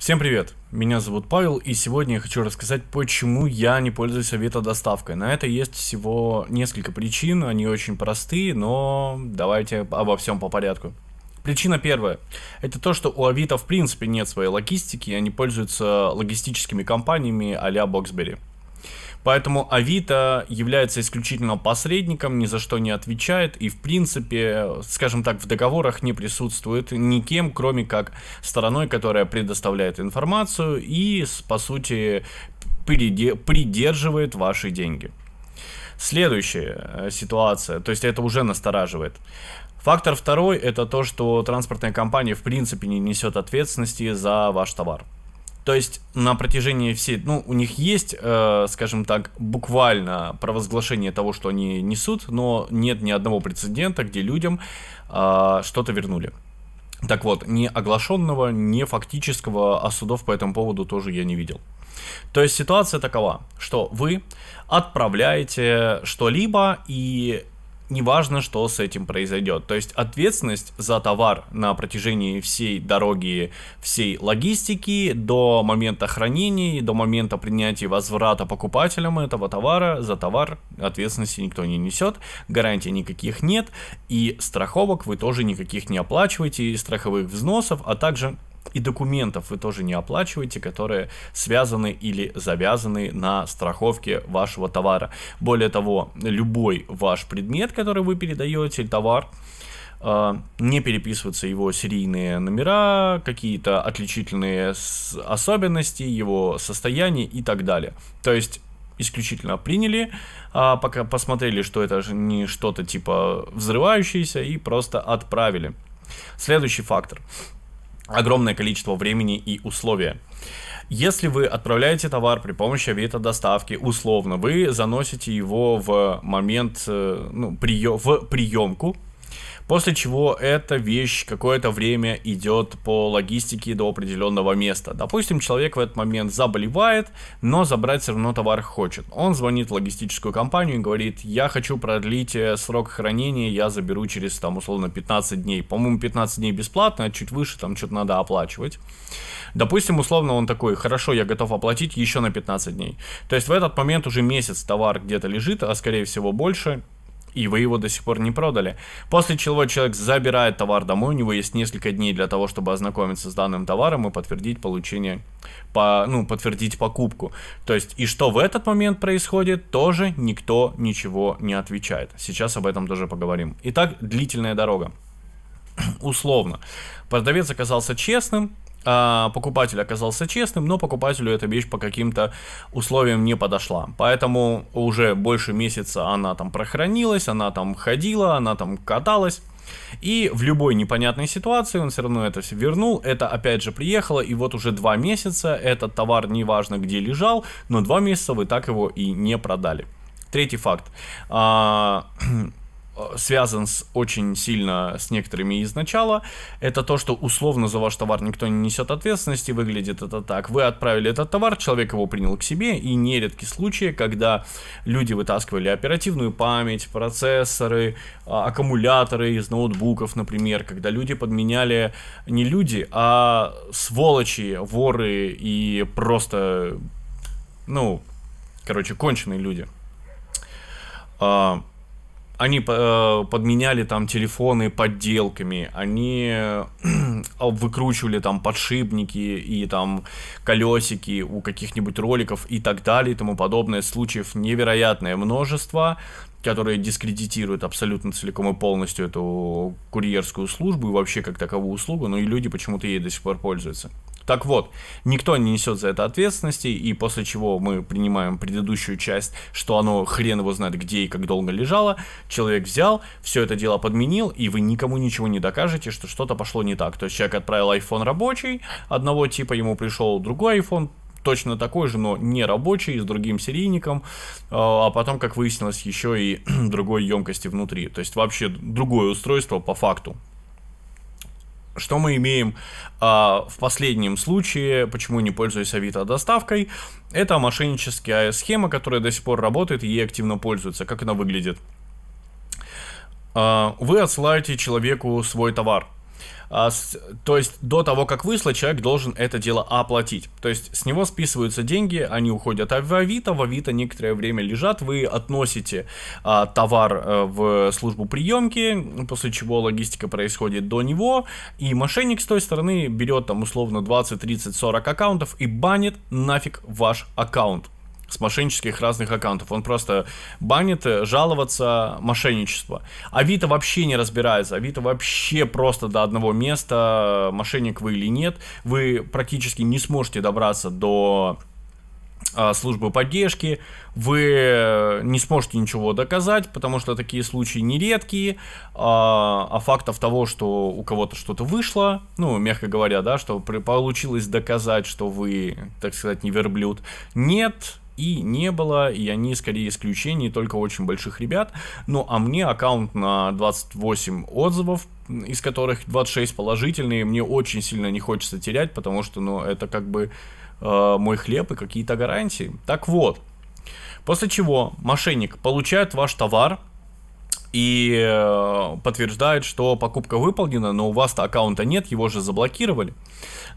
Всем привет, меня зовут Павел, и сегодня я хочу рассказать, почему я не пользуюсь авито-доставкой. На это есть всего несколько причин, они очень простые, но давайте обо всем по порядку. Причина первая. Это то, что у Авито в принципе нет своей логистики, и они пользуются логистическими компаниями а-ля Боксбери. Поэтому Авито является исключительно посредником, ни за что не отвечает и, в принципе, скажем так, в договорах не присутствует никем, кроме как стороной, которая предоставляет информацию и, по сути, придерживает ваши деньги. Следующая э, ситуация, то есть это уже настораживает. Фактор второй – это то, что транспортная компания в принципе не несет ответственности за ваш товар. То есть на протяжении всей, ну, у них есть, э, скажем так, буквально провозглашение того, что они несут, но нет ни одного прецедента, где людям э, что-то вернули. Так вот, ни оглашенного, ни фактического, а судов по этому поводу тоже я не видел. То есть ситуация такова, что вы отправляете что-либо, и неважно, что с этим произойдет. То есть ответственность за товар на протяжении всей дороги, всей логистики до момента хранения, до момента принятия возврата покупателям этого товара, за товар ответственности никто не несет, гарантий никаких нет, и страховок вы тоже никаких не оплачиваете, и страховых взносов, а также и документов вы тоже не оплачиваете, которые связаны или завязаны на страховке вашего товара. Более того, любой ваш предмет, который вы передаете, товар, э, не переписываются его серийные номера, какие-то отличительные особенности, его состояние и так далее. То есть исключительно приняли, а пока посмотрели, что это же не что-то типа взрывающееся и просто отправили. Следующий фактор огромное количество времени и условия. Если вы отправляете товар при помощи доставки, условно, вы заносите его в момент, э, ну, прием, в приемку, После чего эта вещь какое-то время идет по логистике до определенного места. Допустим, человек в этот момент заболевает, но забрать все равно товар хочет. Он звонит в логистическую компанию и говорит, я хочу продлить э, срок хранения, я заберу через, там, условно, 15 дней. По-моему, 15 дней бесплатно, а чуть выше там что-то надо оплачивать. Допустим, условно, он такой, хорошо, я готов оплатить еще на 15 дней. То есть в этот момент уже месяц товар где-то лежит, а скорее всего больше, и вы его до сих пор не продали. После чего человек забирает товар домой, у него есть несколько дней для того, чтобы ознакомиться с данным товаром и подтвердить получение, по, ну, подтвердить покупку. То есть, и что в этот момент происходит, тоже никто ничего не отвечает. Сейчас об этом тоже поговорим. Итак, длительная дорога условно. Продавец оказался честным, а, покупатель оказался честным, но покупателю эта вещь по каким-то условиям не подошла. Поэтому уже больше месяца она там прохранилась, она там ходила, она там каталась. И в любой непонятной ситуации он все равно это все вернул, это опять же приехало, и вот уже два месяца этот товар неважно где лежал, но два месяца вы так его и не продали. Третий факт. А, связан с, очень сильно с некоторыми из Это то, что условно за ваш товар никто не несет ответственности, выглядит это так. Вы отправили этот товар, человек его принял к себе, и нередки случаи, когда люди вытаскивали оперативную память, процессоры, а, аккумуляторы из ноутбуков, например, когда люди подменяли не люди, а сволочи, воры и просто, ну, короче, конченые люди. Uh, они э, подменяли там телефоны подделками, они э, а, выкручивали там подшипники и там колесики у каких-нибудь роликов и так далее и тому подобное. Случаев невероятное множество, которые дискредитируют абсолютно целиком и полностью эту курьерскую службу и вообще как таковую услугу, но и люди почему-то ей до сих пор пользуются. Так вот, никто не несет за это ответственности, и после чего мы принимаем предыдущую часть, что оно хрен его знает где и как долго лежало, человек взял, все это дело подменил, и вы никому ничего не докажете, что что-то пошло не так. То есть человек отправил iPhone рабочий, одного типа ему пришел другой iPhone, точно такой же, но не рабочий, с другим серийником, э, а потом, как выяснилось, еще и другой емкости внутри. То есть вообще другое устройство по факту. Что мы имеем а, в последнем случае, почему не пользуюсь Авито доставкой, это мошенническая схема, которая до сих пор работает и ей активно пользуется. Как она выглядит? А, вы отсылаете человеку свой товар – а, с, то есть до того, как вышло, человек должен это дело оплатить. То есть с него списываются деньги, они уходят а в Авито, в Авито некоторое время лежат, вы относите а, товар а, в службу приемки, после чего логистика происходит до него, и мошенник с той стороны берет там условно 20, 30, 40 аккаунтов и банит нафиг ваш аккаунт с мошеннических разных аккаунтов. Он просто банит э, жаловаться мошенничество. А Авито вообще не разбирается. Авито вообще просто до одного места, мошенник вы или нет. Вы практически не сможете добраться до а, службы поддержки, вы э, не сможете ничего доказать, потому что такие случаи нередкие, а, а, фактов того, что у кого-то что-то вышло, ну, мягко говоря, да, что получилось доказать, что вы, так сказать, не верблюд, нет, и не было, и они скорее исключение только очень больших ребят. Ну а мне аккаунт на 28 отзывов из которых 26 положительные, мне очень сильно не хочется терять, потому что, ну, это как бы э, мой хлеб и какие-то гарантии. Так вот, после чего мошенник получает ваш товар, и э, подтверждает, что покупка выполнена, но у вас-то аккаунта нет, его же заблокировали.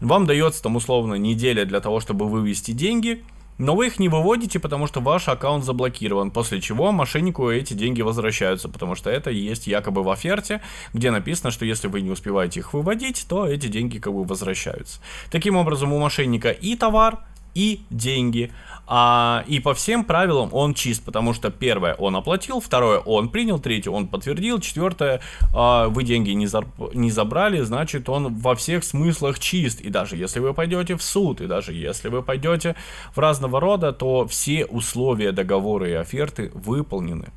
Вам дается там условно неделя для того, чтобы вывести деньги, но вы их не выводите, потому что ваш аккаунт заблокирован, после чего мошеннику эти деньги возвращаются, потому что это есть якобы в оферте, где написано, что если вы не успеваете их выводить, то эти деньги как бы возвращаются. Таким образом, у мошенника и товар, и деньги. А, и по всем правилам он чист, потому что первое он оплатил, второе он принял, третье он подтвердил, четвертое а, вы деньги не, зарп... не забрали, значит он во всех смыслах чист. И даже если вы пойдете в суд, и даже если вы пойдете в разного рода, то все условия договора и оферты выполнены.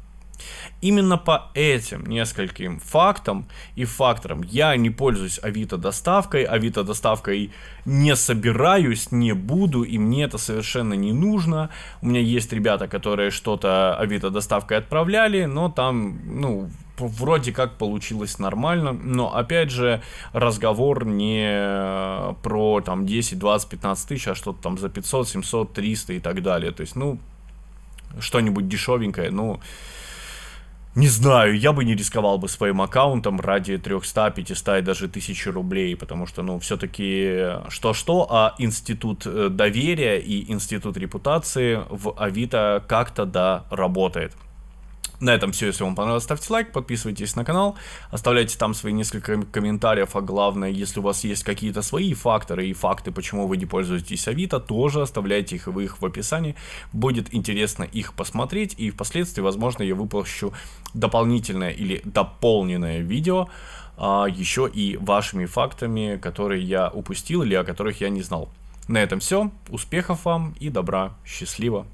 Именно по этим нескольким фактам и факторам я не пользуюсь Авито доставкой, Авито доставкой не собираюсь, не буду, и мне это совершенно не нужно. У меня есть ребята, которые что-то Авито доставкой отправляли, но там, ну, вроде как получилось нормально, но опять же разговор не про там 10, 20, 15 тысяч, а что-то там за 500, 700, 300 и так далее. То есть, ну, что-нибудь дешевенькое, ну... Но не знаю, я бы не рисковал бы своим аккаунтом ради 300, 500 и даже 1000 рублей, потому что, ну, все-таки что-что, а институт э, доверия и институт репутации в Авито как-то, да, работает на этом все. Если вам понравилось, ставьте лайк, подписывайтесь на канал, оставляйте там свои несколько комментариев, а главное, если у вас есть какие-то свои факторы и факты, почему вы не пользуетесь Авито, тоже оставляйте их в их в описании. Будет интересно их посмотреть, и впоследствии, возможно, я выпущу дополнительное или дополненное видео, а, еще и вашими фактами, которые я упустил или о которых я не знал. На этом все. Успехов вам и добра. Счастливо.